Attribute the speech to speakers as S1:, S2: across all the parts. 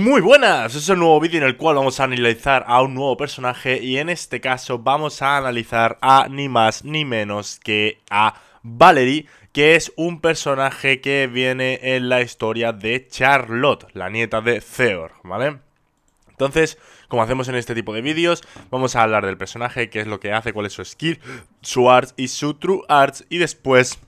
S1: Muy buenas, es un nuevo vídeo en el cual vamos a analizar a un nuevo personaje y en este caso vamos a analizar a ni más ni menos que a Valerie, que es un personaje que viene en la historia de Charlotte, la nieta de Theor, ¿vale? Entonces, como hacemos en este tipo de vídeos, vamos a hablar del personaje, qué es lo que hace, cuál es su skill, su arts y su true arts y después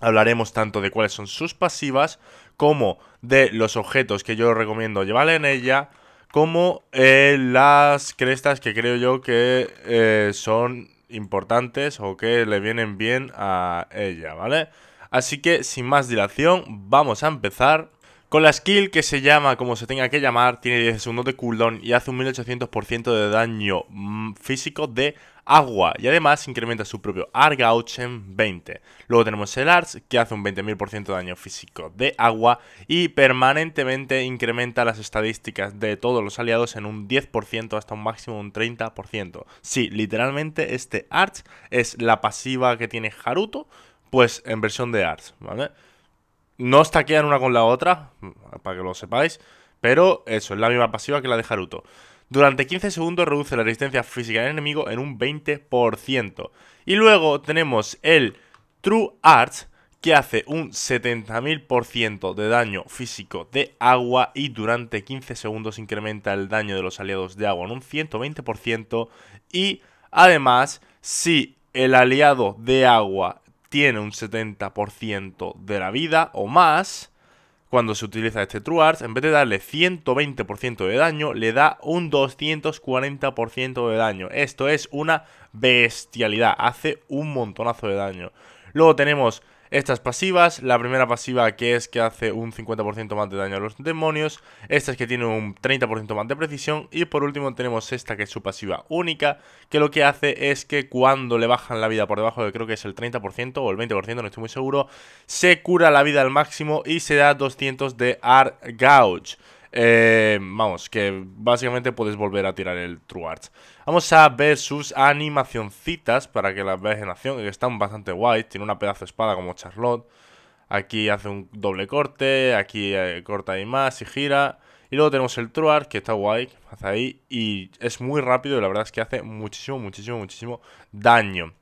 S1: hablaremos tanto de cuáles son sus pasivas como de los objetos que yo recomiendo llevar en ella, como eh, las crestas que creo yo que eh, son importantes o que le vienen bien a ella, ¿vale? Así que sin más dilación, vamos a empezar con la skill que se llama, como se tenga que llamar, tiene 10 segundos de cooldown y hace un 1800% de daño mm, físico de agua. Y además incrementa su propio Argouch en 20. Luego tenemos el Arts, que hace un 20.000% de daño físico de agua y permanentemente incrementa las estadísticas de todos los aliados en un 10% hasta un máximo de un 30%. Sí, literalmente este Arts es la pasiva que tiene Haruto, pues en versión de Arts, ¿vale? No staquean una con la otra, para que lo sepáis, pero eso, es la misma pasiva que la de Haruto. Durante 15 segundos reduce la resistencia física del enemigo en un 20%. Y luego tenemos el True Arts, que hace un 70.000% de daño físico de agua y durante 15 segundos incrementa el daño de los aliados de agua en un 120%. Y además, si el aliado de agua tiene un 70% de la vida o más cuando se utiliza este Arts. en vez de darle 120% de daño, le da un 240% de daño. Esto es una bestialidad, hace un montonazo de daño. Luego tenemos estas pasivas. La primera pasiva que es que hace un 50% más de daño a los demonios. Esta es que tiene un 30% más de precisión. Y por último tenemos esta que es su pasiva única, que lo que hace es que cuando le bajan la vida por debajo de creo que es el 30% o el 20%, no estoy muy seguro, se cura la vida al máximo y se da 200 de Art Gouge. Eh, vamos, que básicamente puedes volver a tirar el True Arts. Vamos a ver sus animacioncitas para que las veas en acción, que están bastante guay. Tiene una pedazo de espada como Charlotte. Aquí hace un doble corte, aquí eh, corta y más y gira. Y luego tenemos el Arts que está guay, hace ahí. Y es muy rápido y la verdad es que hace muchísimo, muchísimo, muchísimo daño.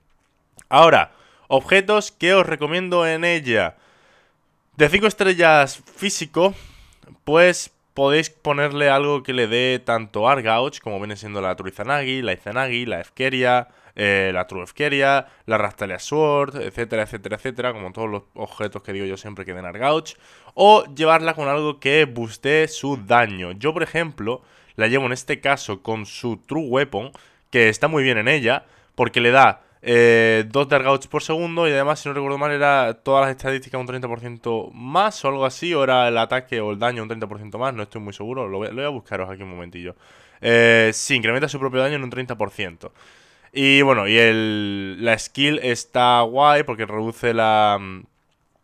S1: Ahora, objetos que os recomiendo en ella. De 5 estrellas físico, pues podéis ponerle algo que le dé tanto Argouch, como viene siendo la Truizanagi, la Izanagi, la Efkeria, eh, la True Efkeria, la Rastalia Sword, etcétera, etcétera, etcétera, como todos los objetos que digo yo siempre que den Argouch, o llevarla con algo que buste su daño. Yo, por ejemplo, la llevo en este caso con su True Weapon, que está muy bien en ella, porque le da eh, dos darkouts por segundo y además, si no recuerdo mal, era todas las estadísticas un 30% más o algo así, o era el ataque o el daño un 30% más, no estoy muy seguro, lo voy, a buscaros aquí un momentillo. Eh, sí, incrementa su propio daño en un 30%. Y bueno, y el, la skill está guay porque reduce la mm,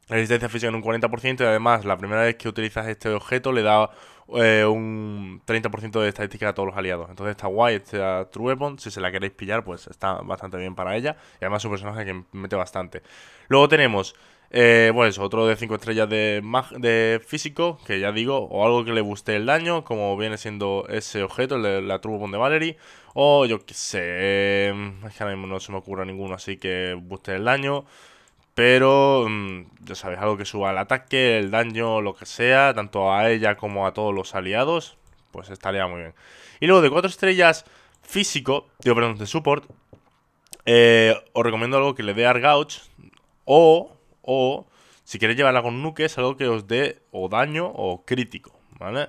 S1: resistencia física en un 40% y además la primera vez que utilizas este objeto le da eh, un 30% de estadística a todos los aliados. Entonces está guay esta True Weapon, si se la queréis pillar pues está bastante bien para ella y además es un personaje que mete bastante. Luego tenemos... bueno, eh, pues eso, otro de 5 estrellas de, de físico, que ya digo, o algo que le guste el daño, como viene siendo ese objeto, de la True de Valerie, o yo qué sé, es que a mí no se me ocurre ninguno así que guste el daño. Pero, mm, ya sabes, algo que suba el ataque, el daño, lo que sea, tanto a ella como a todos los aliados, pues estaría muy bien. Y luego de 4 estrellas físico, digo, perdón, de support, eh, os recomiendo algo que le dé Argouch o, o, si queréis llevarla con Nuke, es algo que os dé o daño o crítico, ¿vale?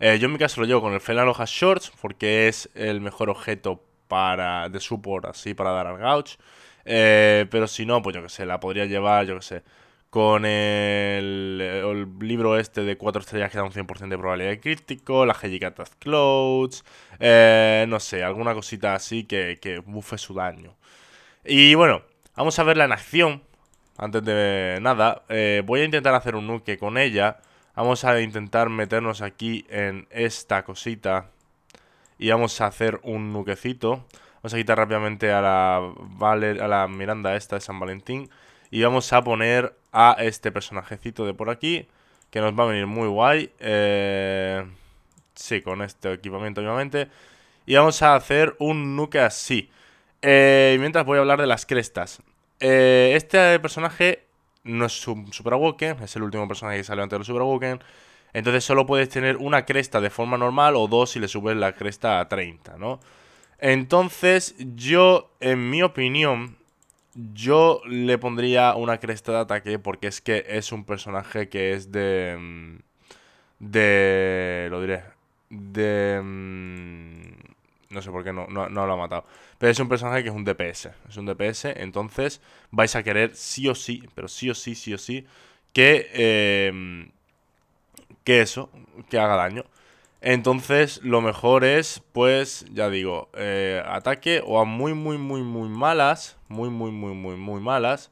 S1: Eh, yo en mi caso lo llevo con el Fenaloja Shorts porque es el mejor objeto para de support así para dar Argouch. Eh, pero si no, pues yo que sé, la podría llevar, yo que sé, con el, el libro este de cuatro estrellas que da un 100% de probabilidad de crítico, la gelicatas Clouds, eh, no sé, alguna cosita así que, que bufe su daño. Y bueno, vamos a verla en acción. Antes de nada, eh, voy a intentar hacer un nuke con ella. Vamos a intentar meternos aquí en esta cosita. Y vamos a hacer un nuquecito. Vamos a quitar rápidamente a la, a la Miranda esta de San Valentín. Y vamos a poner a este personajecito de por aquí, que nos va a venir muy guay. Eh, sí, con este equipamiento obviamente. Y vamos a hacer un nuke así. Eh, mientras voy a hablar de las crestas. Eh, este personaje no es un Super es el último personaje que salió antes del Super Entonces solo puedes tener una cresta de forma normal o dos si le subes la cresta a 30, ¿no? Entonces, yo, en mi opinión, yo le pondría una cresta de ataque porque es que es un personaje que es de... Mm, de... Lo diré. De... Mm, no sé por qué no, no, lo ha matado. Pero es un personaje que es un DPS. Es un DPS, entonces vais a querer sí o sí, pero sí o sí, sí o sí, que... Eh, que eso, que haga daño. Entonces, lo mejor es, pues, ya digo, eh, ataque o a muy, muy, muy, muy malas, muy, muy, muy, muy, muy malas,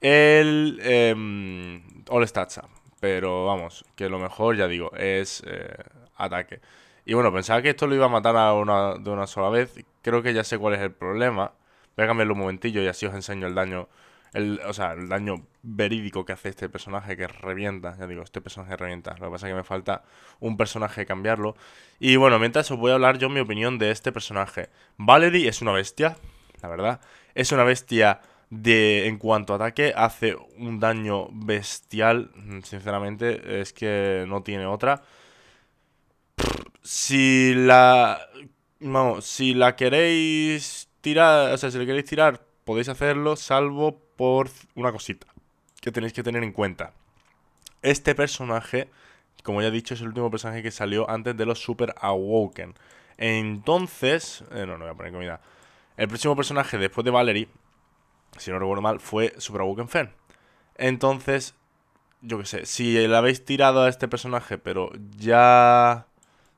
S1: el em, All Stats Pero vamos, que lo mejor, ya digo, es eh, ataque. Y bueno, pensaba que esto lo iba a matar a de una sola vez. Creo que ya sé cuál es el problema. Voy a un momentillo y así os enseño el daño el, o sea, el daño verídico que hace este personaje que revienta, ya digo, este personaje revienta, lo que pasa es que me falta un personaje cambiarlo. Y bueno, mientras os voy a hablar yo mi opinión de este personaje. Valerie es una bestia, la verdad, es una bestia de en cuanto ataque, hace un daño bestial, sinceramente, es que no tiene otra. Si la... Vamos, si la queréis tirar, o sea, si la queréis tirar, podéis hacerlo, salvo una cosita que tenéis que tener en cuenta. Este personaje, como ya he dicho, es el último personaje que salió antes de los Super Awoken. Entonces, eh, no, no voy a poner comida. El próximo personaje después de Valerie, si no recuerdo mal, fue Super Awoken Fen. Entonces, yo que sé, si le habéis tirado a este personaje, pero ya.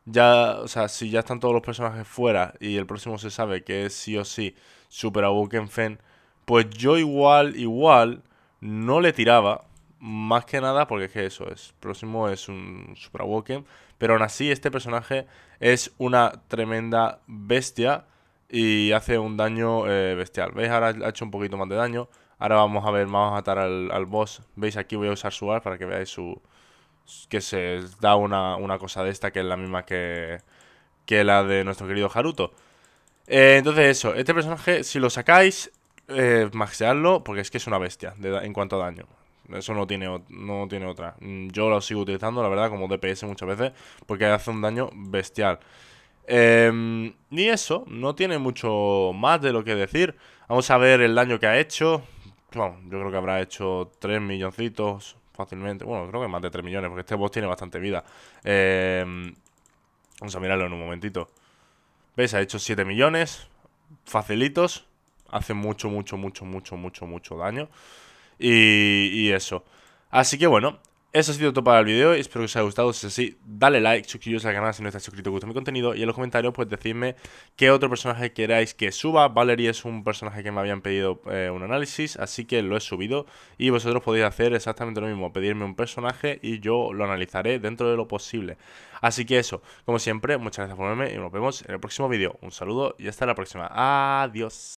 S1: Ya, o sea, si ya están todos los personajes fuera y el próximo se sabe que es sí o sí Super Awoken Fen pues yo igual, igual, no le tiraba. Más que nada porque es que eso es. Próximo es un Super Woken... Pero aún así este personaje es una tremenda bestia y hace un daño eh, bestial. ¿Veis? Ahora ha hecho un poquito más de daño. Ahora vamos a ver, vamos a atar al, boss. ¿Veis? Aquí voy a usar su ar para que veáis su... Que se da una, una cosa de esta que es la misma que, que la de nuestro querido Haruto. Eh, entonces eso, este personaje si lo sacáis eh, maxearlo porque es que es una bestia en cuanto a daño. Eso no tiene, no tiene otra. Mm, yo lo sigo utilizando, la verdad, como DPS muchas veces, porque hace un daño bestial. Em, y eso, no tiene mucho más de lo que decir. Vamos a ver el daño que ha hecho. yo creo que habrá hecho 3 milloncitos fácilmente. Bueno, creo que más de 3 millones, porque este boss tiene bastante vida. Em, vamos a mirarlo en un momentito. ¿Veis? Ha hecho 7 millones. Facilitos. Hace mucho, mucho, mucho, mucho, mucho, mucho daño. Y, eso. Así que bueno, eso ha sido todo para el vídeo, espero que os haya gustado, si es así, dale like, suscribiros al canal si no estáis suscrito gusta mi contenido y en los comentarios pues decidme qué otro personaje queráis que suba, Valerie es un personaje que me habían pedido eh, un análisis, así que lo he subido y vosotros podéis hacer exactamente lo mismo, pedirme un personaje y yo lo analizaré dentro de lo posible. Así que eso, como siempre, muchas gracias por verme y nos vemos en el próximo vídeo, un saludo y hasta la próxima, adiós.